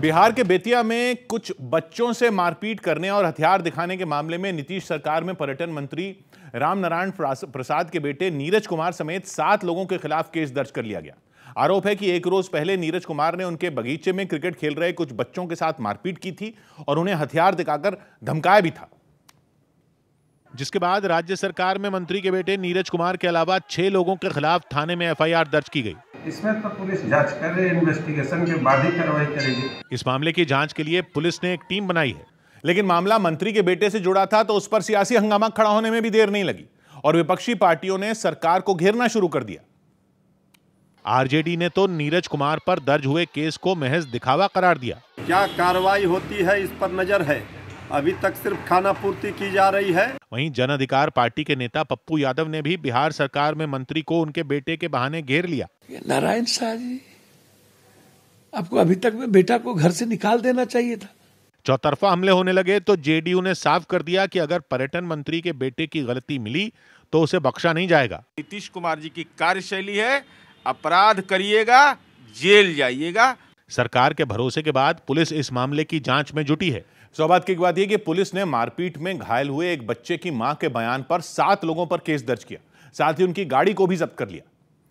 बिहार के बेतिया में कुछ बच्चों से मारपीट करने और हथियार दिखाने के मामले में नीतीश सरकार में पर्यटन मंत्री रामनारायण प्रसाद के बेटे नीरज कुमार समेत सात लोगों के खिलाफ केस दर्ज कर लिया गया आरोप है कि एक रोज पहले नीरज कुमार ने उनके बगीचे में क्रिकेट खेल रहे कुछ बच्चों के साथ मारपीट की थी और उन्हें हथियार दिखाकर धमकाया भी था जिसके बाद राज्य सरकार में मंत्री के बेटे नीरज कुमार के अलावा छह लोगों के खिलाफ थाने में एफआईआर दर्ज की गई इसमें तो पुलिस जांच कर रही है इन्वेस्टिगेशन के बाद ही कार्रवाई करेगी इस मामले की जांच के लिए पुलिस ने एक टीम बनाई है लेकिन मामला मंत्री के बेटे से जुड़ा था तो उस पर सियासी हंगामा खड़ा होने में भी देर नहीं लगी और विपक्षी पार्टियों ने सरकार को घेरना शुरू कर दिया आरजेडी ने तो नीरज कुमार पर दर्ज हुए केस को महज दिखावा करार दिया क्या कार्रवाई होती है इस पर नजर है अभी तक सिर्फ खाना पूर्ति की जा रही है वहीं जन अधिकार पार्टी के नेता पप्पू यादव ने भी बिहार सरकार में मंत्री को उनके बेटे के बहाने घेर लिया नारायण शाह जी आपको अभी तक में बेटा को घर से निकाल देना चाहिए था चौतरफा हमले होने लगे तो जेडीयू ने साफ कर दिया कि अगर पर्यटन मंत्री के बेटे की गलती मिली तो उसे बख्शा नहीं जाएगा नीतीश कुमार जी की कार्यशैली है अपराध करिएगा जेल जाइएगा सरकार के भरोसे के बाद पुलिस इस मामले की जांच में जुटी है सौबाद की बात यह कि पुलिस ने मारपीट में घायल हुए एक बच्चे की मां के बयान पर सात लोगों पर केस दर्ज किया साथ ही उनकी गाड़ी को भी जब्त कर लिया